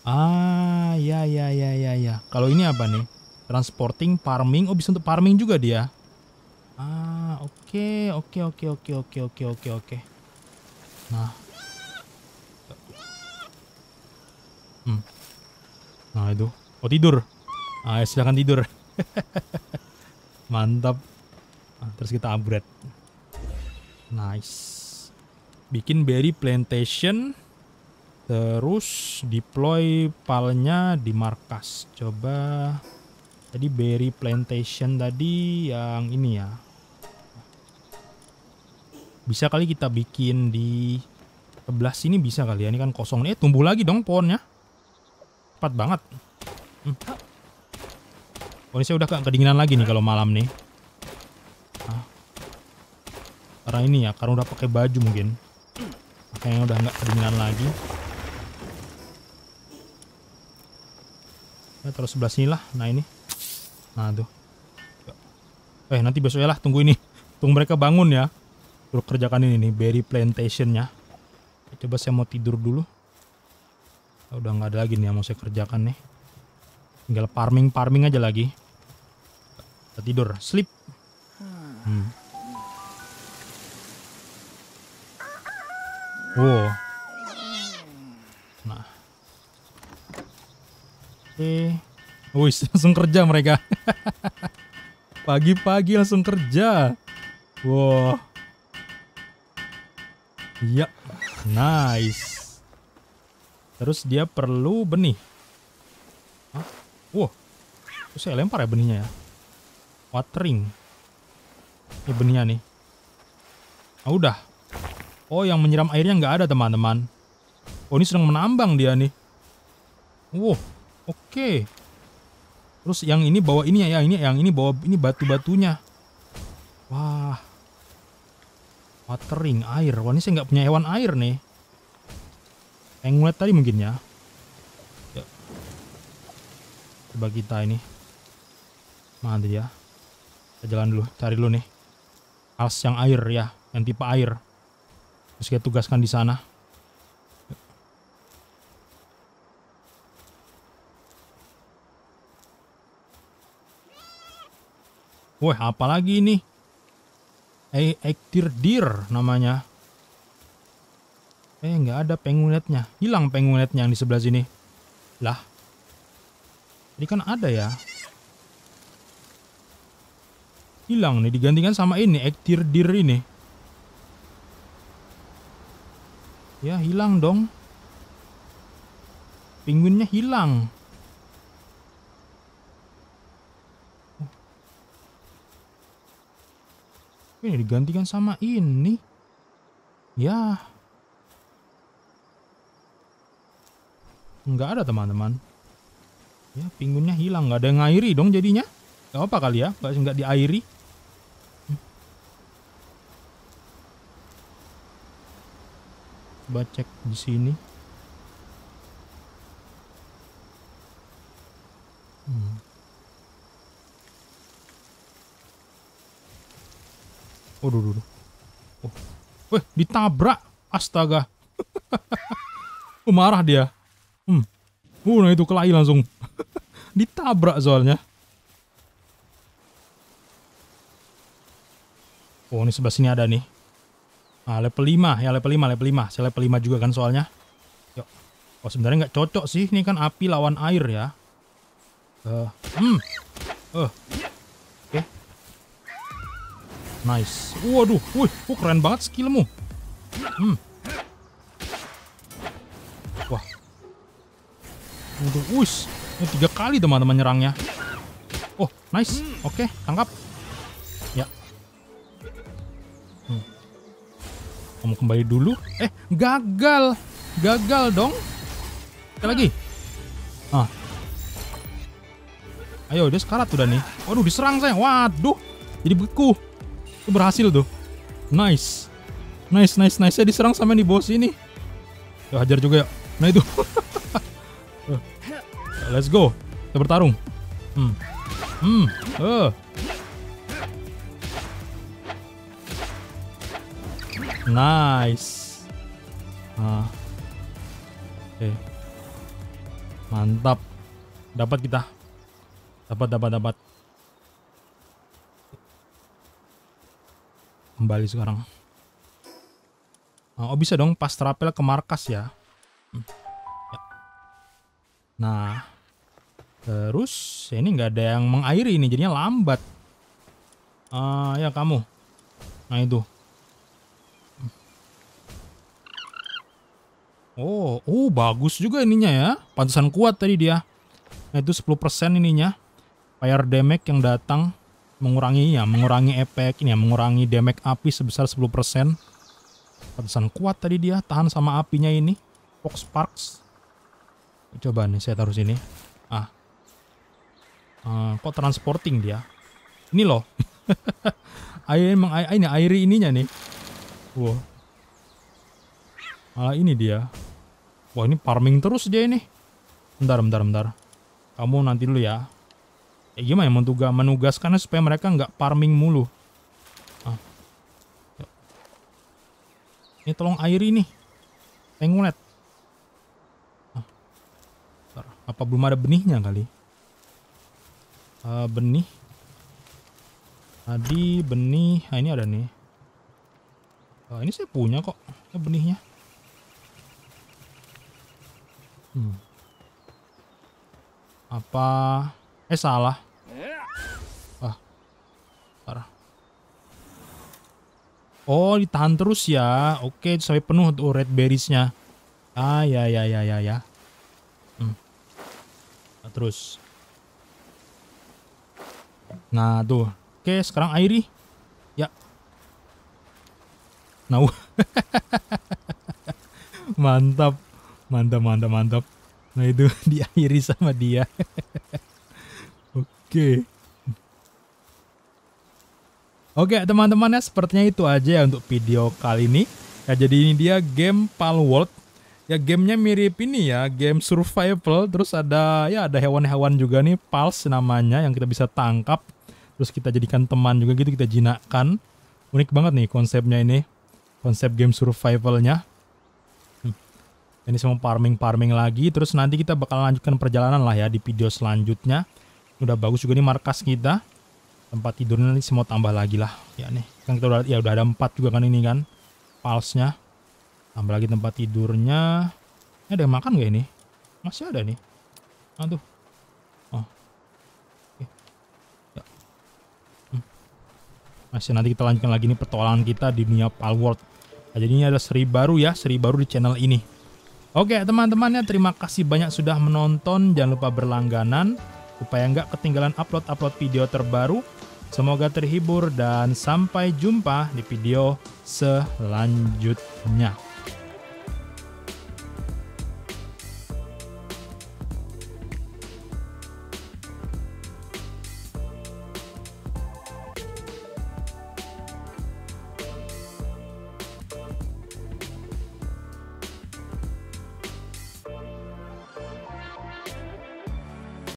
Ah, ya ya ya ya ya. Kalau ini apa nih? Transporting, farming. Oh, bisa untuk farming juga dia. Ah, oke okay, oke okay, oke okay, oke oke oke oke oke. Na. Hmm. Nah itu. Oh tidur. Ah, ya, silakan tidur. [laughs] Mantap. Nah, terus kita upgrade. Nice. Bikin berry plantation. Terus deploy palnya di markas. Coba. Tadi berry plantation tadi yang ini ya. Bisa kali kita bikin di sebelah sini bisa kali ya. Ini kan kosong. Eh, tumbuh lagi dong pohonnya. Cepat banget. Hmm. Pohonnya saya udah kedinginan lagi nih kalau malam nih. nah. Karena ini ya, karena udah pakai baju mungkin. Makanya udah nggak kedinginan lagi. Ya, terus sebelah sini lah. Nah, ini. Nah, tuh. Eh, nanti besoknya lah. Tunggu ini. Tunggu mereka bangun ya suruh kerjakan ini nih berry plantationnya coba saya mau tidur dulu oh, udah nggak ada lagi nih yang mau saya kerjakan nih tinggal farming farming aja lagi kita tidur sleep hmm. wow nah oke wih [laughs] langsung kerja mereka [laughs] pagi-pagi langsung kerja wow Iya. Nice. Terus dia perlu benih. Hah? Wah. Terus saya lempar ya benihnya ya. Watering. Ini benihnya nih. Nah, udah. Oh, yang menyiram airnya nggak ada, teman-teman. Oh, ini sedang menambang dia nih. Wow. Oke. Okay. Terus yang ini bawa ini ya, yang ini yang ini bawa ini batu-batunya. Wah. Watering air. Wah, ini saya nggak punya hewan air nih. ngeliat tadi mungkin ya. ya. Coba kita ini. Mana ya? Kita jalan dulu, cari dulu nih. Alas yang air ya, yang tipe air. Terus kita tugaskan di sana. Wah, lagi ini? Ektir Dir namanya. Eh, nggak ada pengunetnya. Hilang pengunetnya yang di sebelah sini. Lah. Ini kan ada ya. Hilang nih, digantikan sama ini, Ektir Dir ini. Ya, hilang dong. Pinguinnya hilang. ini digantikan sama ini ya nggak ada teman-teman ya pinggulnya hilang nggak ada yang ngairi dong jadinya nggak apa kali ya nggak nggak diairi coba cek di sini Waduh, oh, waduh, waduh. Oh. Weh, ditabrak. Astaga. [laughs] oh, marah dia. Hmm. Uh, nah itu kelahi langsung. [laughs] ditabrak soalnya. Oh, ini sebelah sini ada nih. Nah, level 5. Ya, level 5, level 5. Saya level 5 juga kan soalnya. Yuk. Oh, sebenarnya nggak cocok sih. Ini kan api lawan air ya. Uh, hmm. Uh. Nice. Waduh, wih, wih keren banget skillmu. Hmm. Wah. Waduh, wih, Ini tiga kali teman-teman nyerangnya. Oh, nice. Oke, okay, tangkap. Ya. Hmm. Kamu kembali dulu. Eh, gagal. Gagal dong. Sekali lagi. Ah. Ayo, dia sekarat udah nih. Waduh, diserang saya. Waduh. Jadi beku. Itu berhasil tuh. Nice. Nice, nice, nice. Saya eh, diserang sama nih bos ini. Ya, hajar juga ya. Nah itu. [laughs] Eh, let's go. Kita bertarung. Hmm. Hmm. Uh. Nice. Nah. Oke. Okay. Mantap. Dapat kita. Dapat, dapat, dapat. kembali sekarang. Ah, oh bisa dong pas terapel ke markas ya. Hmm. ya. Nah, terus ini nggak ada yang mengairi ini jadinya lambat. Uh, ya kamu. Nah itu. Oh, oh bagus juga ininya ya. pantasan kuat tadi dia. Nah itu 10% ininya. Fire damage yang datang mengurangi ya mengurangi efek ini ya mengurangi damage api sebesar 10% pantesan kuat tadi dia tahan sama apinya ini Fox Sparks coba nih saya taruh sini ah uh, kok transporting dia ini loh [laughs] air emang air ini air ininya nih wow malah ini dia wah ini farming terus dia ini bentar bentar bentar kamu nanti dulu ya ya gimana ya mentuga, menugaskannya supaya mereka nggak farming mulu ah. ini tolong air ini tengulet eh, ah. apa belum ada benihnya kali uh, benih tadi benih nah, ini ada nih uh, ini saya punya kok ini benihnya hmm. apa Eh salah. Iya. Wah. Parah. Oh, ditahan terus ya. Oke, sampai penuh tuh red berries-nya. Ah, ya ya ya ya ya. Hmm. Nah, terus. Nah, tuh. Oke, sekarang Airi. Ya. Nah. [laughs] mantap. Mantap, mantap, mantap. Nah, itu [laughs] diakhiri sama dia. [laughs] Oke. Oke teman-teman ya sepertinya itu aja ya untuk video kali ini. Ya jadi ini dia game Palworld. Ya gamenya mirip ini ya, game survival. Terus ada ya ada hewan-hewan juga nih, pals namanya yang kita bisa tangkap. Terus kita jadikan teman juga gitu, kita jinakkan. Unik banget nih konsepnya ini, konsep game survivalnya. Hmm. Ini semua farming-farming lagi. Terus nanti kita bakal lanjutkan perjalanan lah ya di video selanjutnya udah bagus juga nih markas kita tempat tidurnya nih semua tambah lagi lah ya nih kan kita udah ya udah ada empat juga kan ini kan palsnya tambah lagi tempat tidurnya ini ada yang makan gak ini masih ada nih aduh oh. ya. hmm. masih nanti kita lanjutkan lagi nih petualangan kita di dunia Palworld nah, jadinya ada seri baru ya seri baru di channel ini Oke teman temannya terima kasih banyak sudah menonton jangan lupa berlangganan supaya nggak ketinggalan upload-upload video terbaru. Semoga terhibur dan sampai jumpa di video selanjutnya.